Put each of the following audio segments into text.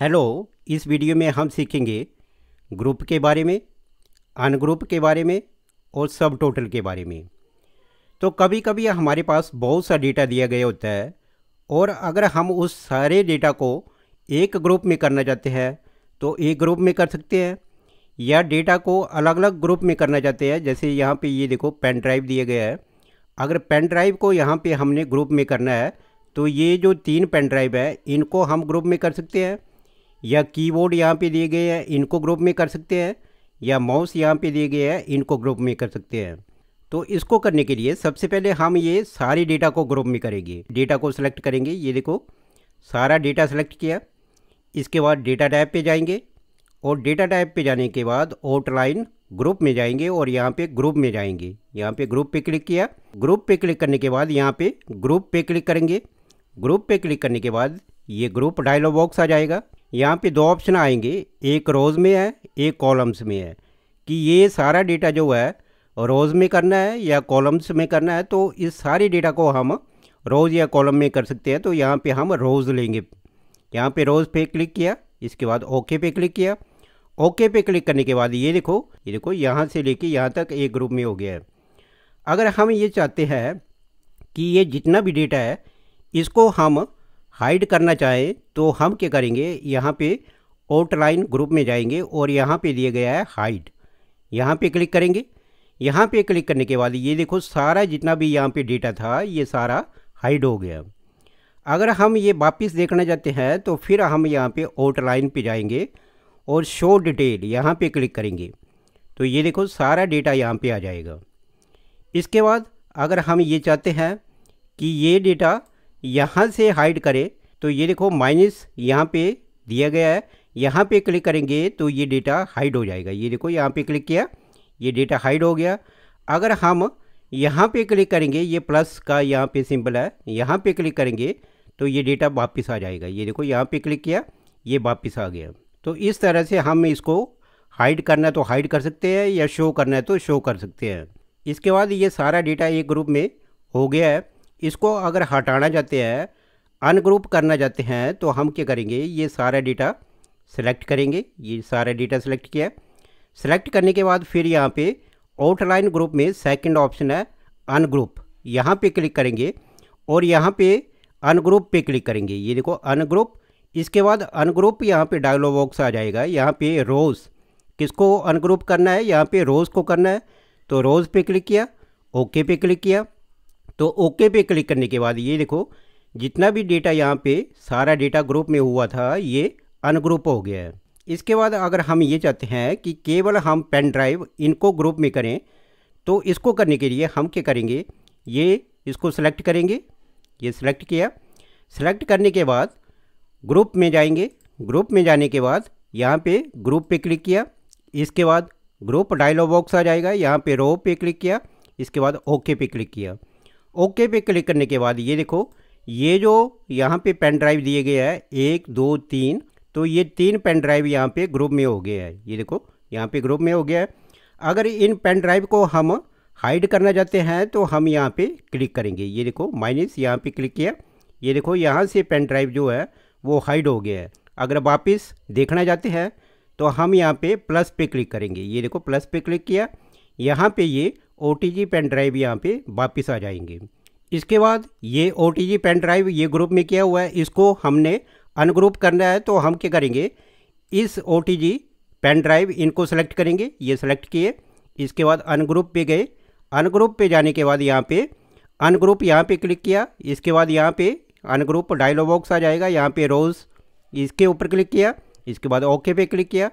hello इस video में हम सीखेंगे ग्रुप के बारे में अनग्रुप के बारे में और सब टोटल के बारे में तो कभी कभी हमारे पास बहुत सा डेटा दिया गया होता है और अगर हम उस सारे डेटा को एक ग्रुप में करना चाहते हैं तो एक ग्रुप में कर सकते हैं या डेटा को अलग अलग ग्रुप में करना चाहते हैं जैसे यहाँ पे ये देखो पेन ड्राइव दिया गया है अगर पेन ड्राइव को यहाँ पे हमने ग्रुप में करना है तो ये जो तीन पेन ड्राइव है इनको हम ग्रुप में कर सकते हैं या कीबोर्ड यहाँ पे दिए गए हैं इनको ग्रुप में कर सकते हैं या माउस यहाँ पे दिए गए हैं इनको ग्रुप में कर सकते हैं तो इसको करने के लिए सबसे पहले हम ये सारे डेटा को ग्रुप में करेंगे डेटा को सिलेक्ट करेंगे ये देखो सारा डेटा सेलेक्ट किया इसके बाद डेटा टाइप पर जाएंगे और डेटा टाइप पे जाने के बाद आउटलाइन ग्रुप में जाएंगे और यहाँ पे ग्रुप में जाएंगे यहाँ पे ग्रुप पे क्लिक किया ग्रुप पे क्लिक करने के बाद यहाँ पे ग्रुप पे क्लिक करेंगे ग्रुप पे क्लिक करने के बाद ये ग्रुप डायलॉग बॉक्स आ जाएगा यहाँ पे दो ऑप्शन आएंगे एक रोज़ में है एक कॉलम्स में है कि ये सारा डेटा जो है रोज़ में करना है या कॉलम्स में करना है तो इस सारे डेटा को हम रोज़ या कॉलम में कर सकते हैं तो यहाँ पे हम रोज़ लेंगे यहाँ पे रोज़ पे क्लिक किया इसके बाद ओके पे क्लिक किया ओके पे क्लिक करने के बाद ये देखो ये देखो यहाँ से लेके यहाँ तक एक ग्रुप में हो गया है अगर हम ये चाहते हैं कि ये जितना भी डेटा है इसको हम हाइड करना चाहें तो हम क्या करेंगे यहाँ पे आउटलाइन ग्रुप में जाएंगे और यहाँ पे दिया गया है हाइड यहाँ पे क्लिक करेंगे यहाँ पे क्लिक करने के बाद ये देखो सारा जितना भी यहाँ पे डेटा था ये सारा हाइड हो गया अगर हम ये वापस देखना चाहते हैं तो फिर हम यहाँ पे आउटलाइन पे जाएंगे और शो डिटेल यहाँ पे क्लिक करेंगे तो ये देखो सारा डेटा यहाँ पे आ जाएगा इसके बाद अगर हम ये चाहते हैं कि ये डेटा यहाँ से हाइड करें तो ये देखो माइनस यहाँ पे दिया गया है यहाँ पे क्लिक करेंगे तो ये डेटा हाइड हो जाएगा ये देखो यहाँ पे क्लिक किया ये डेटा हाइड हो गया अगर हम यहाँ पे क्लिक करेंगे ये प्लस का यहाँ पे सिंबल है यहाँ पे क्लिक करेंगे तो ये डेटा वापस आ जाएगा ये देखो यहाँ पे क्लिक किया ये वापस आ गया तो इस तरह से हम इसको हाइड करना तो हाइड कर सकते हैं या शो करना है तो शो कर सकते हैं इसके बाद ये सारा डेटा एक ग्रुप में हो गया है इसको अगर हटाना चाहते हैं अनग्रुप करना चाहते हैं तो हम क्या करेंगे ये सारा डेटा सेलेक्ट करेंगे ये सारा डेटा सेलेक्ट किया सेलेक्ट करने के बाद फिर यहाँ पे आउटलाइन ग्रुप में सेकंड ऑप्शन है अनग्रुप यहाँ पे क्लिक करेंगे और यहाँ पे अनग्रुप पे क्लिक करेंगे ये देखो अनग्रुप इसके बाद अनग्रुप यहाँ पे डायलॉग बॉक्स आ जाएगा यहाँ पे रोज़ किसको अनग्रुप करना है यहाँ पे रोज़ को करना है तो रोज़ पे क्लिक किया ओके पे क्लिक किया तो ओके पे क्लिक करने के बाद ये देखो जितना भी डेटा यहाँ पे सारा डेटा ग्रुप में हुआ था ये अनग्रुप हो गया है इसके बाद अगर हम ये चाहते हैं कि केवल हम पेन ड्राइव इनको ग्रुप में करें तो इसको करने के लिए हम क्या करेंगे ये इसको सेलेक्ट करेंगे ये सिलेक्ट किया सेलेक्ट करने के बाद ग्रुप में जाएंगे ग्रुप में जाने के बाद यहाँ पे ग्रुप पे क्लिक किया इसके बाद ग्रुप डायलॉग बॉक्स आ जाएगा यहाँ पे रो पे क्लिक किया इसके बाद ओके पे क्लिक किया ओके पे क्लिक करने के बाद ये देखो ये जो यहाँ पे पेन ड्राइव दिए गए हैं एक दो तीन तो ये तीन पेन ड्राइव यहाँ पे ग्रुप में हो गया है ये देखो यहाँ पे ग्रुप में हो गया है अगर इन पेन ड्राइव को हम हाइड करना चाहते हैं तो हम यहाँ पे क्लिक करेंगे ये देखो माइनस यहाँ पे क्लिक किया ये देखो यहाँ से पेन ड्राइव जो है वो हाइड हो गया है अगर वापस देखना चाहते हैं तो हम यहाँ पर प्लस पे क्लिक करेंगे ये देखो प्लस पे क्लिक किया यहाँ पर ये O T G pen drive यहाँ पे वापस आ जाएंगे इसके बाद ये O T G pen drive ये ग्रुप में किया हुआ है इसको हमने अनग्रुप करना है तो हम क्या करेंगे इस O T G pen drive इनको सेलेक्ट करेंगे ये सेलेक्ट किए इसके बाद अनग्रुप पे गए अनग्रुप पे जाने के बाद यहाँ पे अनग्रुप यहाँ पे क्लिक किया इसके बाद यहाँ पे अनग्रुप डायलॉग बॉक्स आ जाएगा यहाँ पे रोज़ इसके ऊपर क्लिक किया इसके बाद ओके पे क्लिक किया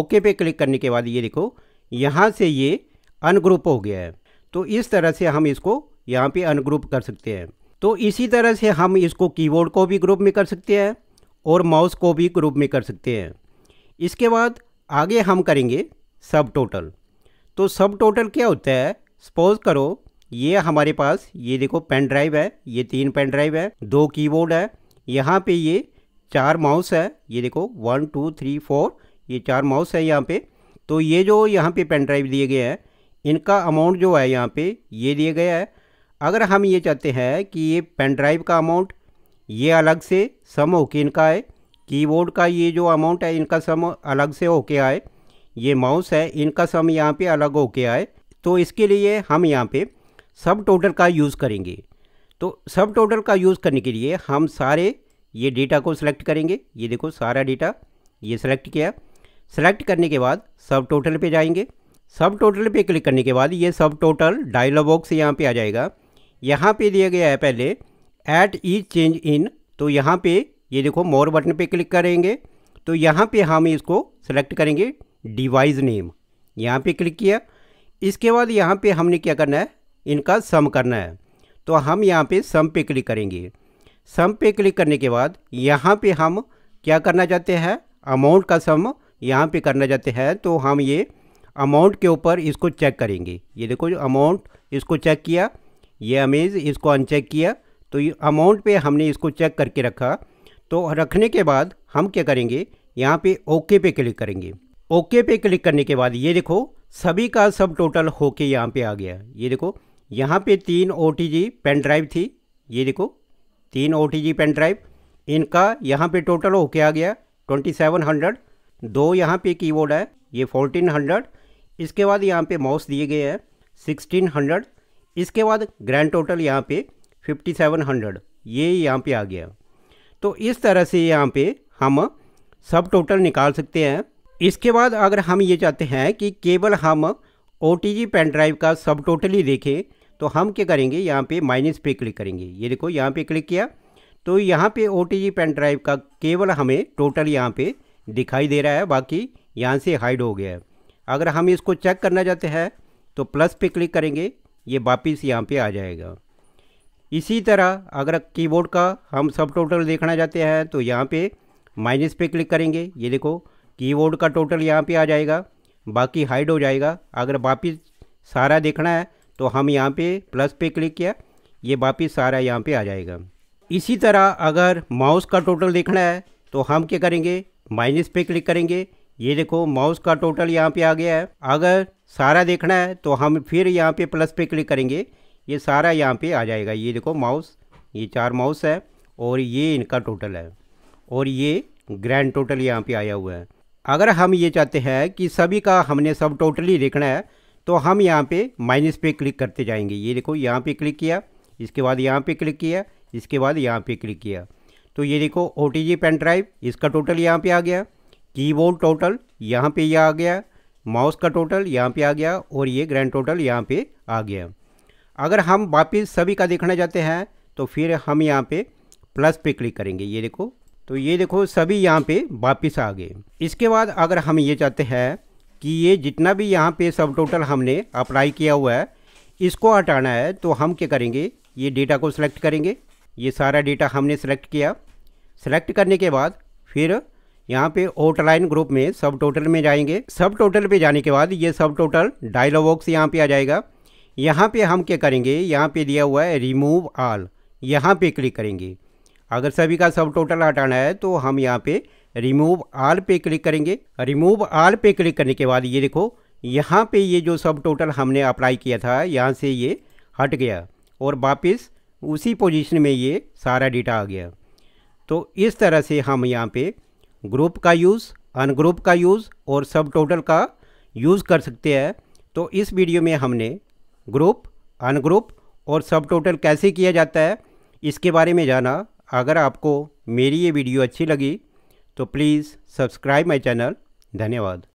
ओके पे क्लिक करने के बाद ये देखो यहाँ से ये अनग्रुप हो गया है तो इस तरह से हम इसको यहाँ पे अनग्रुप कर सकते हैं तो इसी तरह से हम इसको कीबोर्ड को भी ग्रुप में कर सकते हैं और माउस को भी ग्रुप में कर सकते हैं इसके बाद आगे हम करेंगे सब टोटल तो सब टोटल क्या होता है सपोज करो ये हमारे पास ये देखो पेन ड्राइव है ये तीन पेन ड्राइव है दो कीबोर्ड है यहाँ पे ये चार माउस है ये देखो वन टू थ्री फोर ये चार माउस है यहाँ पे तो ये जो यहाँ पे पेन ड्राइव दिए गए हैं इनका अमाउंट जो है यहाँ पे ये दिया गया है अगर हम ये चाहते हैं कि ये पेन ड्राइव का अमाउंट ये अलग से सम होके इनका है कीबोर्ड का ये जो अमाउंट है इनका सम अलग से होके आए ये माउस है इनका सम यहाँ पे अलग होके आए तो इसके लिए हम यहाँ पे सब टोटल का यूज़ करेंगे तो सब टोटल का यूज़ करने के लिए हम सारे ये डेटा को सिलेक्ट करेंगे ये देखो सारा डेटा ये सिलेक्ट किया सेलेक्ट करने के बाद सब टोटल पर जाएंगे सब टोटल पे क्लिक करने के बाद ये सब टोटल डायलॉग बॉक्स यहाँ पे आ जाएगा यहाँ पे दिया गया है पहले ऐट ईच चेंज इन तो यहाँ पे ये देखो मोर बटन पे क्लिक करेंगे तो यहाँ पे हम इसको सेलेक्ट करेंगे डिवाइस नेम यहाँ पे क्लिक किया इसके बाद यहाँ पे हमने क्या करना है इनका सम करना है तो हम यहाँ पे सम पे क्लिक करेंगे सम पे क्लिक करने के बाद यहाँ पे हम क्या करना चाहते हैं अमाउंट का सम यहाँ पे करना चाहते हैं तो हम ये अमाउंट के ऊपर इसको चेक करेंगे ये देखो जो अमाउंट इसको चेक किया ये अमेज इसको अनचेक किया तो ये अमाउंट पे हमने इसको चेक करके रखा तो रखने के बाद हम क्या करेंगे यहाँ पे ओके पे क्लिक करेंगे ओके पे क्लिक करने के बाद ये देखो सभी का सब टोटल होके यहाँ पे आ गया ये देखो यहाँ पे तीन ओ पेन ड्राइव थी ये देखो तीन ओ पेन ड्राइव इनका यहाँ पे टोटल होके आ गया ट्वेंटी सेवन हंड्रेड दो यहाँ पे कीबोर्ड है ये फोर्टीन हंड्रेड इसके बाद यहाँ पे माउस दिए गए हैं सिक्सटीन हंड्रेड इसके बाद ग्रैंड टोटल यहाँ पे फिफ्टी सेवन हंड्रेड ये यहाँ पे आ गया तो इस तरह से यहाँ पे हम सब टोटल निकाल सकते हैं इसके बाद अगर हम ये चाहते हैं कि केवल हम ओ टी पेन ड्राइव का सब टोटल ही देखें तो हम क्या करेंगे यहाँ पे माइनस पे क्लिक करेंगे ये देखो यहाँ पे क्लिक किया तो यहाँ पे ओ टी पेन ड्राइव का केवल हमें टोटल यहाँ पे दिखाई दे रहा है बाकी यहाँ से हाइड हो गया है अगर हम इसको चेक करना चाहते हैं तो प्लस पे क्लिक करेंगे ये वापस यहाँ पे आ जाएगा इसी तरह अगर कीबोर्ड का हम सब टोटल देखना चाहते हैं तो यहाँ पे माइनस पे क्लिक करेंगे ये देखो कीबोर्ड का टोटल यहाँ पे आ जाएगा बाकी हाइड हो जाएगा अगर वापस सारा देखना है तो हम यहाँ पे प्लस पे क्लिक किया ये वापस सारा यहाँ पे आ जाएगा इसी तरह अगर माउस का टोटल देखना है तो हम क्या करेंगे माइनस पे क्लिक करेंगे ये देखो माउस का टोटल यहाँ पे आ गया है अगर सारा देखना है तो हम फिर यहाँ पे प्लस पे क्लिक करेंगे ये सारा यहाँ पे आ जाएगा ये देखो माउस ये चार माउस है और ये इनका टोटल है और ये ग्रैंड टोटल यहाँ पे आया हुआ है अगर हम ये चाहते हैं कि सभी का हमने सब टोटली देखना है तो हम यहाँ पे माइनस पे क्लिक करते जाएंगे ये देखो यहाँ पे क्लिक किया इसके बाद यहाँ पे क्लिक किया इसके बाद यहाँ पे क्लिक किया तो ये देखो ओ टी पेन ड्राइव इसका टोटल यहाँ पे आ गया कीबोर्ड टोटल यहाँ पे यह आ गया माउस का टोटल यहाँ पे आ गया और ये ग्रैंड टोटल यहाँ पे आ गया अगर हम वापस सभी का देखना चाहते हैं तो फिर हम यहाँ पे प्लस पे क्लिक करेंगे ये देखो तो ये देखो सभी यहाँ पे वापस आ गए इसके बाद अगर हम ये चाहते हैं कि ये जितना भी यहाँ पे सब टोटल हमने अप्लाई किया हुआ है इसको हटाना है तो हम क्या करेंगे ये डेटा को सिलेक्ट करेंगे ये सारा डेटा हमने सेलेक्ट किया सेलेक्ट करने के बाद फिर यहाँ पे आउटलाइन ग्रुप में सब टोटल में जाएंगे सब टोटल पे जाने के बाद ये सब टोटल डायलॉग बॉक्स यहाँ पे आ जाएगा यहाँ पे हम क्या करेंगे यहाँ पे दिया हुआ है रिमूव आल यहाँ पे क्लिक करेंगे अगर सभी का सब टोटल हटाना है तो हम यहाँ पे रिमूव आल पे क्लिक करेंगे रिमूव आल पे क्लिक करने के बाद ये देखो यहाँ पे ये जो सब टोटल हमने अप्लाई किया था यहाँ से ये हट गया और वापस उसी पोजिशन में ये सारा डेटा आ गया तो इस तरह से हम यहाँ पर ग्रुप का यूज़ अनग्रुप का यूज़ और सब टोटल का यूज़ कर सकते हैं तो इस वीडियो में हमने ग्रुप अनग्रुप और सब टोटल कैसे किया जाता है इसके बारे में जाना अगर आपको मेरी ये वीडियो अच्छी लगी तो प्लीज़ सब्सक्राइब माई चैनल धन्यवाद